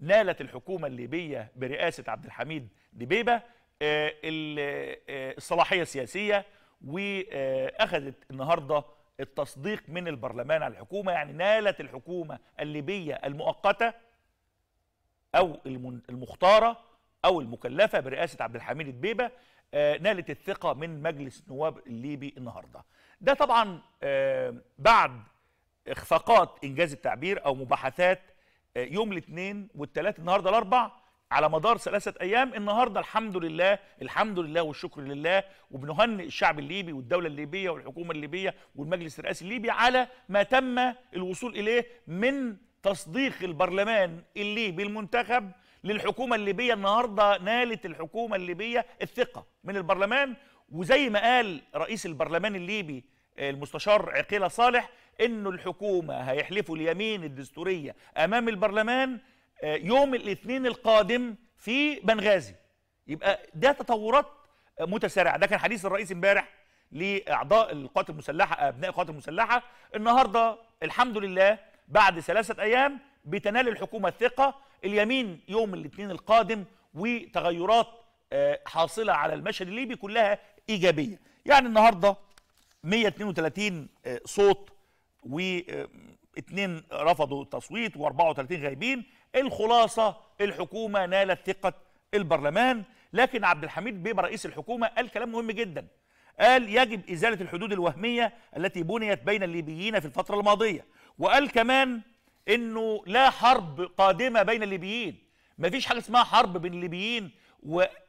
نالت الحكومة الليبية برئاسة عبد الحميد دبيبة آه، آه، الصلاحية السياسية وأخذت النهاردة التصديق من البرلمان على الحكومة يعني نالت الحكومة الليبية المؤقتة أو المختارة أو المكلفة برئاسة عبد الحميد دبيبة آه، نالت الثقة من مجلس النواب الليبي النهاردة ده طبعا بعد إخفاقات إنجاز التعبير أو مباحثات آه، يوم الاثنين والثلاث النهارده الاربع على مدار ثلاثه ايام النهارده الحمد لله الحمد لله والشكر لله وبنهنئ الشعب الليبي والدوله الليبيه والحكومه الليبيه والمجلس الرئاسي الليبي على ما تم الوصول اليه من تصديق البرلمان الليبي المنتخب للحكومه الليبيه النهارده نالت الحكومه الليبيه الثقه من البرلمان وزي ما قال رئيس البرلمان الليبي آه، المستشار عقيله صالح انه الحكومه هيحلفوا اليمين الدستوريه امام البرلمان آه، يوم الاثنين القادم في بنغازي يبقى ده تطورات متسارعه ده كان حديث الرئيس امبارح لاعضاء القوات المسلحه ابناء القوات المسلحه النهارده الحمد لله بعد ثلاثه ايام بتنال الحكومه الثقه اليمين يوم الاثنين القادم وتغيرات آه، حاصله على المشهد الليبي كلها ايجابيه يعني النهارده 132 آه، صوت واثنين رفضوا التصويت و34 غايبين الخلاصه الحكومه نالت ثقه البرلمان لكن عبد الحميد بيبقى رئيس الحكومه قال كلام مهم جدا قال يجب ازاله الحدود الوهميه التي بنيت بين الليبيين في الفتره الماضيه وقال كمان انه لا حرب قادمه بين الليبيين ما فيش حاجه اسمها حرب بين الليبيين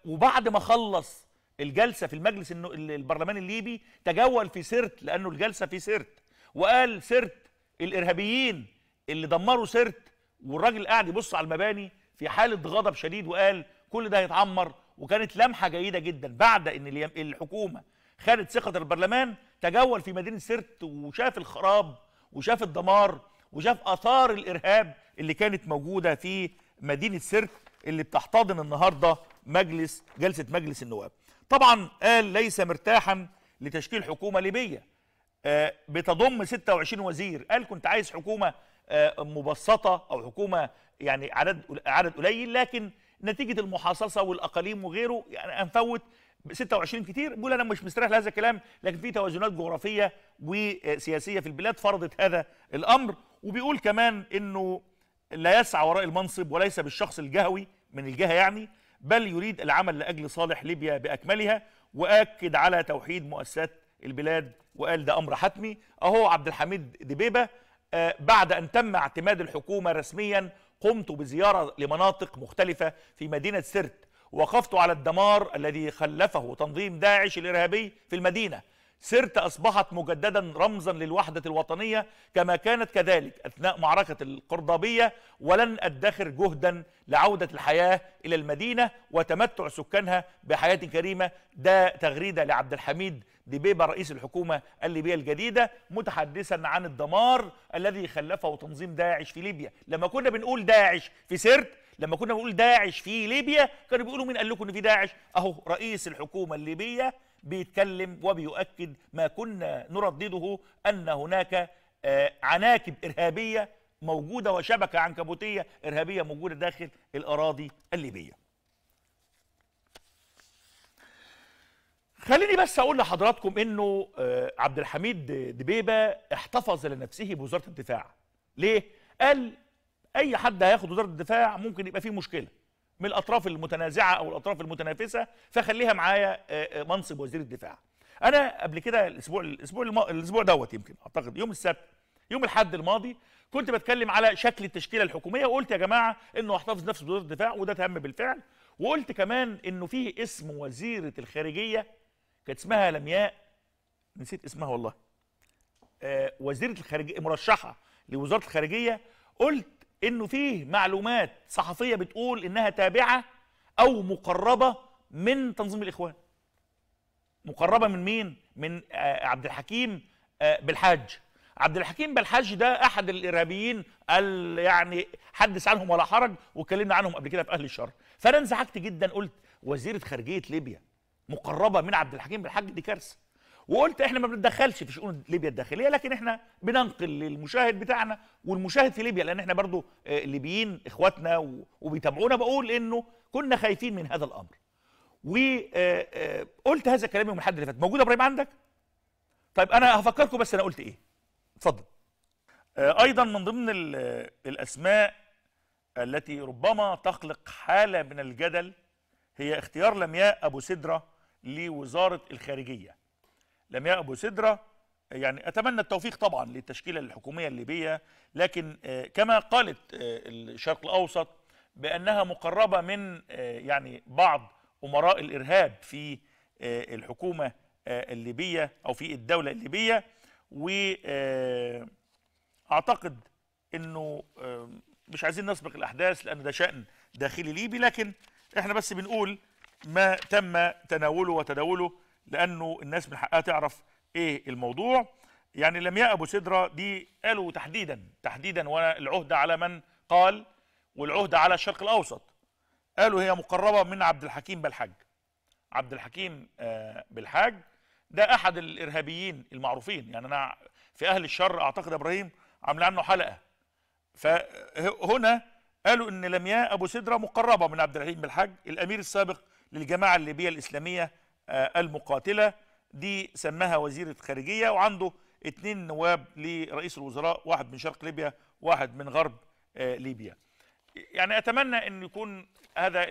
وبعد ما خلص الجلسه في المجلس البرلمان الليبي تجول في سرت لانه الجلسه في سرت وقال سرت الارهابيين اللي دمروا سرت والراجل قاعد يبص على المباني في حاله غضب شديد وقال كل ده هيتعمر وكانت لمحه جيده جدا بعد ان الحكومه خدت ثقه البرلمان تجول في مدينه سرت وشاف الخراب وشاف الدمار وشاف اثار الارهاب اللي كانت موجوده في مدينه سرت اللي بتحتضن النهارده مجلس جلسه مجلس النواب. طبعا قال ليس مرتاحا لتشكيل حكومه ليبيه آه، بتضم 26 وزير قال كنت عايز حكومه آه، مبسطه او حكومه يعني عدد عدد قليل لكن نتيجه المحاصصه والاقاليم وغيره يعني انفوت 26 كتير بيقول انا مش مستريح لهذا الكلام لكن في توازنات جغرافيه وسياسيه في البلاد فرضت هذا الامر وبيقول كمان انه لا يسعى وراء المنصب وليس بالشخص الجهوي من الجهه يعني بل يريد العمل لاجل صالح ليبيا باكملها واكد على توحيد مؤسسات البلاد وقال ده امر حتمي اهو عبد الحميد دبيبه آه، بعد ان تم اعتماد الحكومه رسميا قمت بزياره لمناطق مختلفه في مدينه سرت وقفت على الدمار الذي خلفه تنظيم داعش الارهابي في المدينه سرت أصبحت مجددا رمزا للوحدة الوطنية كما كانت كذلك أثناء معركة القرضابية ولن أدخر جهدا لعودة الحياة إلى المدينة وتمتع سكانها بحياة كريمة ده تغريدة لعبد الحميد دبيبة رئيس الحكومة الليبية الجديدة متحدثا عن الدمار الذي خلفه تنظيم داعش في ليبيا لما كنا بنقول داعش في سرت لما كنا بنقول داعش في ليبيا كانوا بيقولوا مين قال لكم ان في داعش اهو رئيس الحكومه الليبيه بيتكلم وبيؤكد ما كنا نردده أن هناك آه، عناكب إرهابية موجودة وشبكة عنكبوتية إرهابية موجودة داخل الأراضي الليبية خليني بس اقول لحضراتكم انه آه، عبد الحميد دبيبه احتفظ لنفسه بوزاره الدفاع ليه قال اي حد هياخد وزاره الدفاع ممكن يبقى فيه مشكله من الاطراف المتنازعه او الاطراف المتنافسه فخليها معايا آه، آه، منصب وزير الدفاع انا قبل كده الاسبوع الاسبوع الاسبوع دوت يمكن اعتقد يوم السبت يوم الحد الماضي كنت بتكلم على شكل التشكيله الحكوميه وقلت يا جماعه انه احتفظ نفسي بوزير الدفاع وده تم بالفعل وقلت كمان انه فيه اسم وزيره الخارجيه كانت اسمها لمياء نسيت اسمها والله آه، وزيره الخارجيه مرشحه لوزاره الخارجيه قلت انه فيه معلومات صحفيه بتقول انها تابعه او مقربه من تنظيم الاخوان مقربه من مين من آه، عبد الحكيم آه، بالحاج عبد الحكيم بالحاج ده احد الارهابيين يعني حدث عنهم ولا حرج واتكلمنا عنهم قبل كده في اهل الشر فانا انزعجت جدا قلت وزيره خارجيه ليبيا مقربه من عبد الحكيم بالحاج دي كارثه وقلت احنا ما بنتدخلش في شؤون ليبيا الداخليه لكن احنا بننقل للمشاهد بتاعنا والمشاهد في ليبيا لان احنا برضو آه، الليبيين اخواتنا وبيتابعونا بقول انه كنا خايفين من هذا الامر وقلت آه، آه، هذا الكلام يوم الاحد اللي فات موجود ابراهيم عندك طيب انا هفكركم بس انا قلت ايه اتفضل ايضا من ضمن الاسماء التي ربما تخلق حاله من الجدل هي اختيار لمياء ابو سدره لوزاره الخارجيه لمياء ابو سدره يعني اتمنى التوفيق طبعا للتشكيله الحكوميه الليبيه لكن آه، كما قالت آه، الشرق الاوسط بانها مقربه من آه، يعني بعض امراء الارهاب في الحكومه الليبيه او في الدوله الليبيه واعتقد انه مش عايزين نسبق الاحداث لان ده شان داخلي ليبي لكن احنا بس بنقول ما تم تناوله وتداوله لانه الناس من حقها تعرف ايه الموضوع يعني لمياء ابو سدره دي قالوا تحديدا تحديدا والعهده على من قال والعهده على الشرق الاوسط قالوا هي مقربه من عبد الحكيم بالحاج عبد الحكيم آه، بالحاج ده احد الارهابيين المعروفين يعني انا في اهل الشر اعتقد ابراهيم عامل عنه حلقه فهنا قالوا ان لمياء ابو سدره مقربه من عبد الحكيم بالحاج الامير السابق للجماعه الليبيه الاسلاميه آه، المقاتلة دي سماها وزيرة خارجية وعنده اتنين نواب لرئيس الوزراء واحد من شرق ليبيا واحد من غرب آه، ليبيا يعني أتمنى أن يكون هذا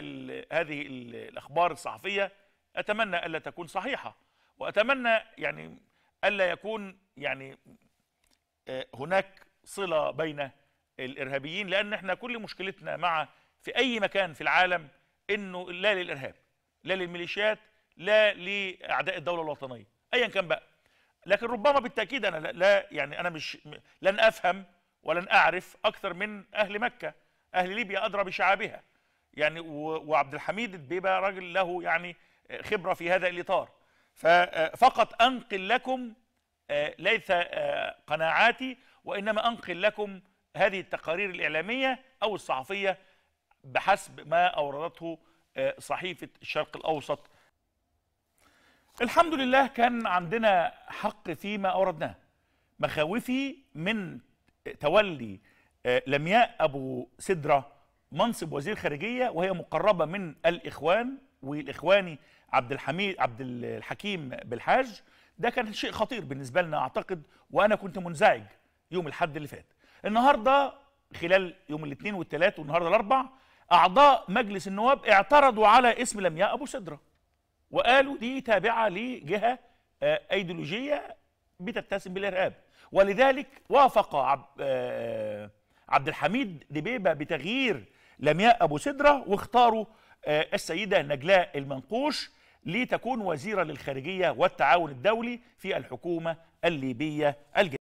هذه الأخبار الصحفية أتمنى ألا تكون صحيحة وأتمنى يعني ألا يكون يعني آه، هناك صلة بين الإرهابيين لأن احنا كل مشكلتنا مع في أي مكان في العالم أنه لا للإرهاب لا للميليشيات لا لاعداء الدوله الوطنيه ايا كان بقى لكن ربما بالتاكيد انا لا يعني انا مش لن افهم ولن اعرف اكثر من اهل مكه اهل ليبيا ادرى بشعابها يعني وعبد الحميد البيبه راجل له يعني خبره في هذا الاطار ففقط انقل لكم آه، ليس آه، قناعاتي وانما انقل لكم هذه التقارير الاعلاميه او الصحفيه بحسب ما اوردته آه، صحيفه الشرق الاوسط الحمد لله كان عندنا حق فيما أوردناه مخاوفي من تولي آه، لمياء أبو سدرة منصب وزير خارجية وهي مقربة من الإخوان والإخواني عبد الحميد عبد الحكيم بالحاج ده كان شيء خطير بالنسبة لنا أعتقد وأنا كنت منزعج يوم الحد اللي فات النهاردة خلال يوم الاثنين والثلاث والنهاردة الأربع أعضاء مجلس النواب اعترضوا على اسم لمياء أبو سدرة وقالوا دي تابعة لجهة آه، أيديولوجية بتتسم بالإرهاب ولذلك وافق آه، آه، عبد الحميد دبيبة بتغيير لمياء أبو سدرة واختاروا السيدة نجلاء المنقوش لتكون وزيرة للخارجية والتعاون الدولي في الحكومة الليبية الجديدة